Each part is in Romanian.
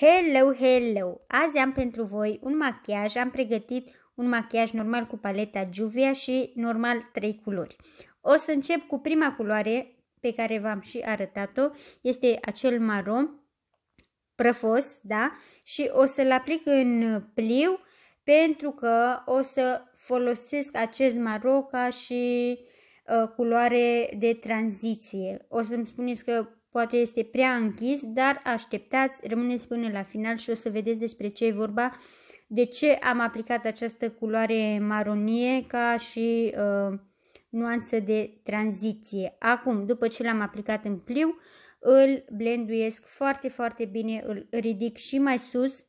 Hello, hello! Azi am pentru voi un machiaj, am pregătit un machiaj normal cu paleta Juvia și normal trei culori. O să încep cu prima culoare pe care v-am și arătat-o, este acel maro prăfos, da? Și o să-l aplic în pliu pentru că o să folosesc acest maro ca și uh, culoare de tranziție. O să-mi spuneți că Poate este prea închis, dar așteptați, rămâneți până la final și o să vedeți despre ce e vorba, de ce am aplicat această culoare maronie ca și uh, nuanță de tranziție. Acum, după ce l-am aplicat în pliu, îl blenduiesc foarte, foarte bine, îl ridic și mai sus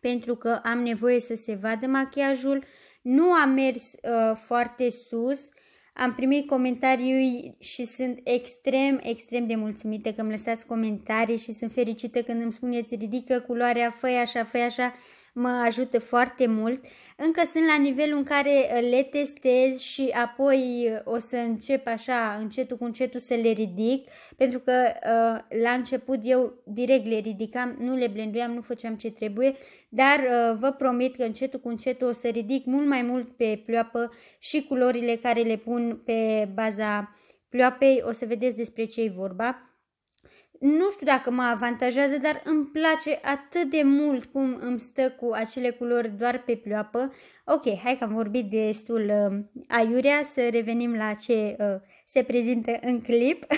pentru că am nevoie să se vadă machiajul. Nu a mers uh, foarte sus, uh, am primit comentarii și sunt extrem, extrem de mulțumită că îmi lăsați comentarii și sunt fericită când îmi spuneți ridică culoarea, făi așa, făi așa mă ajută foarte mult. Încă sunt la nivelul în care uh, le testez și apoi uh, o să încep așa, încetul cu încetul să le ridic, pentru că uh, la început eu direct le ridicam, nu le blenduiam, nu făceam ce trebuie, dar vă promit că încetul cu încetul o să ridic mult mai mult pe pleoapă și culorile care le pun pe baza pleoapei, o să vedeți despre ce e vorba nu știu dacă mă avantajează, dar îmi place atât de mult cum îmi stă cu acele culori doar pe pleoapă. Ok, hai că am vorbit destul uh, aiurea, să revenim la ce uh, se prezintă în clip.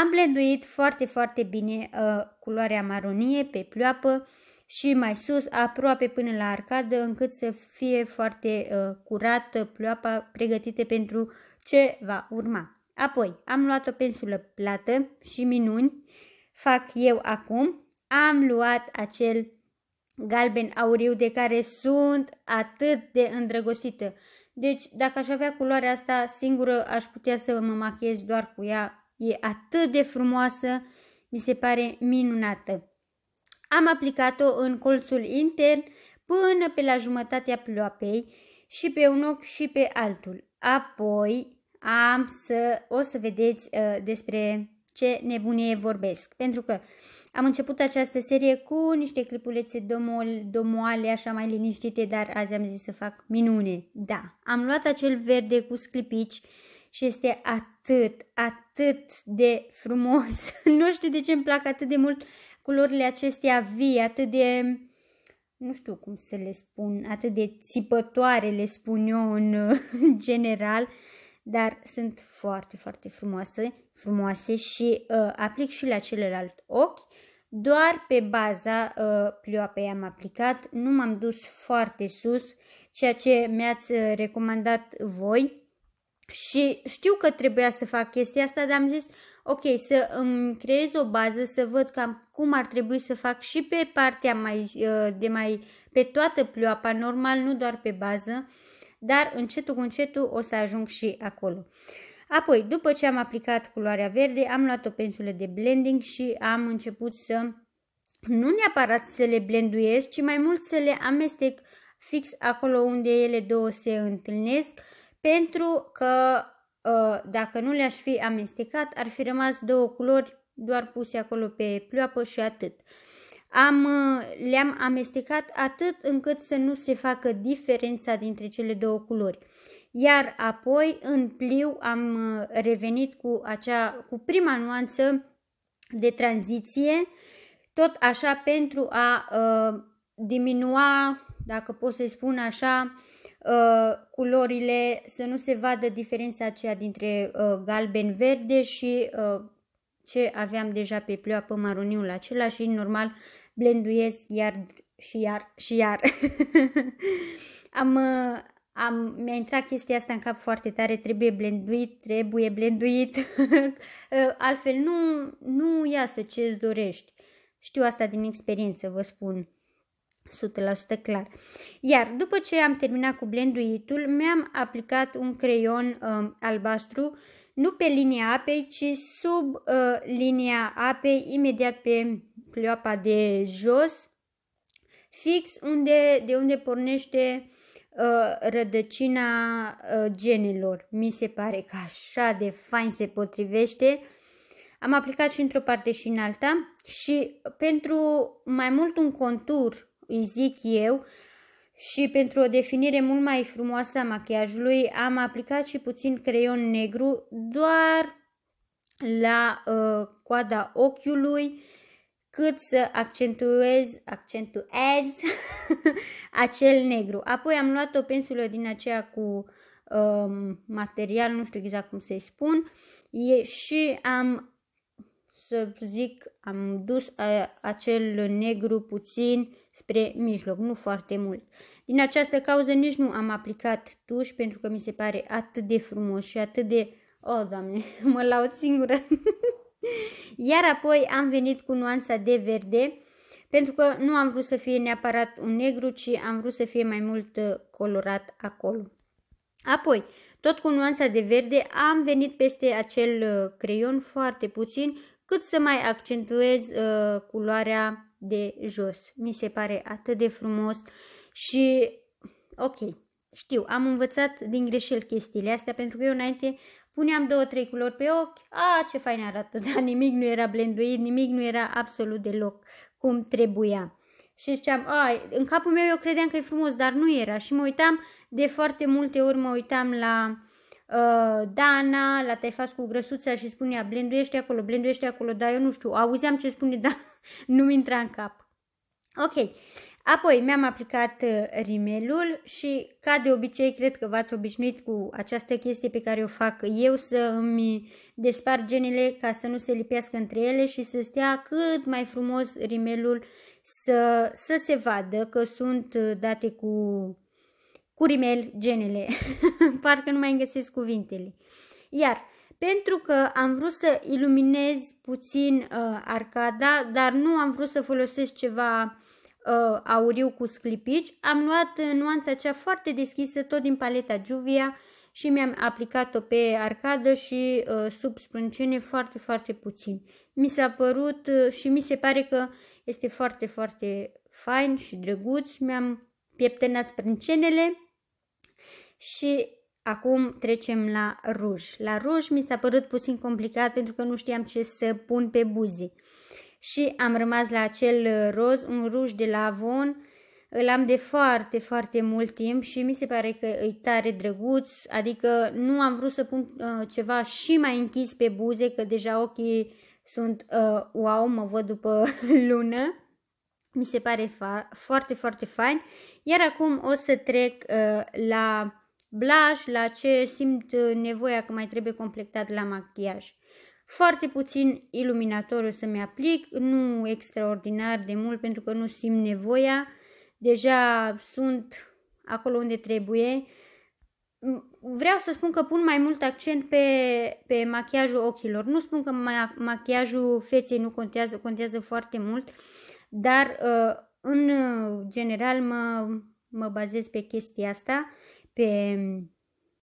am blenduit foarte, foarte bine uh, culoarea maronie pe pleoapă și mai sus, aproape până la arcadă, încât să fie foarte uh, curată pleoapa pregătită pentru ce va urma. Apoi, am luat o pensulă plată și minuni, fac eu acum, am luat acel galben auriu de care sunt atât de îndrăgostită. Deci, dacă aș avea culoarea asta singură, aș putea să mă machiez doar cu ea. E atât de frumoasă, mi se pare minunată. Am aplicat-o în colțul intern până pe la jumătatea ploapei și pe un ochi și pe altul. Apoi am să, o să vedeți uh, despre ce nebunie vorbesc. Pentru că am început această serie cu niște clipulețe domol, domoale, așa mai liniștite, dar azi am zis să fac minune. Da, am luat acel verde cu sclipici și este atât, atât de frumos. nu știu de ce îmi plac atât de mult culorile acestea vii, atât de nu știu cum să le spun, atât de țipătoare le spun eu în general dar sunt foarte, foarte frumoase, frumoase și uh, aplic și la celălalt ochi. Doar pe baza uh, plioapei am aplicat, nu m-am dus foarte sus, ceea ce mi-ați uh, recomandat voi. Și știu că trebuia să fac chestia asta, dar am zis, ok, să îmi creez o bază, să văd cam cum ar trebui să fac și pe partea mai, uh, de mai, pe toată plioapa, normal, nu doar pe bază dar încetul cu încetul o să ajung și acolo. Apoi, după ce am aplicat culoarea verde, am luat o pensulă de blending și am început să nu neapărat să le blenduiesc, ci mai mult să le amestec fix acolo unde ele două se întâlnesc, pentru că ă, dacă nu le-aș fi amestecat, ar fi rămas două culori doar puse acolo pe pleoapă și atât. Am, uh, le-am amestecat atât încât să nu se facă diferența dintre cele două culori. Iar apoi în pliu am uh, revenit cu, acea, cu prima nuanță de tranziție, tot așa pentru a uh, diminua, dacă pot să-i spun așa, uh, culorile, să nu se vadă diferența aceea dintre uh, galben-verde și uh, ce aveam deja pe pliu apă maroniul acela și normal blenduiesc iar și iar și iar. am, uh, am, mi-a intrat chestia asta în cap foarte tare, trebuie blenduit, trebuie blenduit, uh, altfel nu, nu iasă ce îți dorești. Știu asta din experiență, vă spun. 100% clar. Iar după ce am terminat cu blenduitul, mi-am aplicat un creion um, albastru, nu pe linia apei, ci sub uh, linia apei, imediat pe pleoapa de jos, fix unde, de unde pornește uh, rădăcina uh, genelor. Mi se pare că așa de fain se potrivește. Am aplicat și într-o parte și în alta și pentru mai mult un contur, îi zic eu, și pentru o definire mult mai frumoasă a machiajului am aplicat și puțin creion negru doar la uh, coada ochiului cât să accentuez, accentuez acel negru. Apoi am luat o pensulă din aceea cu um, material, nu știu exact cum să-i spun, e, și am, să zic, am dus a, acel negru puțin spre mijloc, nu foarte mult. Din această cauză nici nu am aplicat tuș pentru că mi se pare atât de frumos și atât de... oh, doamne, mă laud singură! Iar apoi am venit cu nuanța de verde, pentru că nu am vrut să fie neapărat un negru, ci am vrut să fie mai mult uh, colorat acolo. Apoi, tot cu nuanța de verde, am venit peste acel uh, creion foarte puțin, cât să mai accentuez uh, culoarea de jos. Mi se pare atât de frumos și ok, știu, am învățat din greșel chestiile astea pentru că eu înainte Puneam două, trei culori pe ochi. A, ce fain arată, dar nimic nu era blenduit, nimic nu era absolut deloc cum trebuia. Și ziceam, ai, în capul meu eu credeam că e frumos, dar nu era. Și mă uitam, de foarte multe ori mă uitam la uh, Dana, la Taifas cu grăsuța și spunea, blenduiește acolo, blenduiește acolo, dar eu nu știu, auzeam ce spune, dar nu-mi intra în cap. Ok, Apoi mi-am aplicat uh, rimelul și ca de obicei cred că v-ați obișnuit cu această chestie pe care o fac eu să îmi despar genele ca să nu se lipească între ele și să stea cât mai frumos rimelul să, să se vadă că sunt uh, date cu, cu rimel genele. Parcă nu mai găsesc cuvintele. Iar pentru că am vrut să iluminez puțin uh, arcada, dar nu am vrut să folosesc ceva uh, uh, auriu cu sclipici, am luat uh, nuanța aceea foarte deschisă tot din paleta Juvia și mi-am aplicat-o pe arcadă și uh, sub sprâncene foarte, foarte puțin. Mi s-a părut uh, și mi se pare că este foarte, foarte fain și drăguț. Mi-am pieptenat sprâncenele și Acum trecem la ruj. La ruj mi s-a părut puțin complicat pentru că nu știam ce să pun pe buze și am rămas la acel uh, roz, un ruj de la Avon. Îl am de foarte, foarte mult timp și mi se pare că e tare drăguț, adică nu am vrut să pun uh, ceva și mai închis pe buze, că deja ochii sunt uh, wow, mă văd după lună. Mi se pare fa- foarte, foarte fain. Iar acum o să trec uh, la blush, la ce simt uh, nevoia că mai trebuie completat la machiaj foarte puțin iluminatorul să-mi aplic, nu extraordinar de mult pentru că nu simt nevoia, deja sunt acolo unde trebuie. Vreau să spun că pun mai mult accent pe, pe machiajul ochilor. Nu spun că ma- machiajul feței nu contează, contează foarte mult, dar uh, în general mă, mă bazez pe chestia asta, pe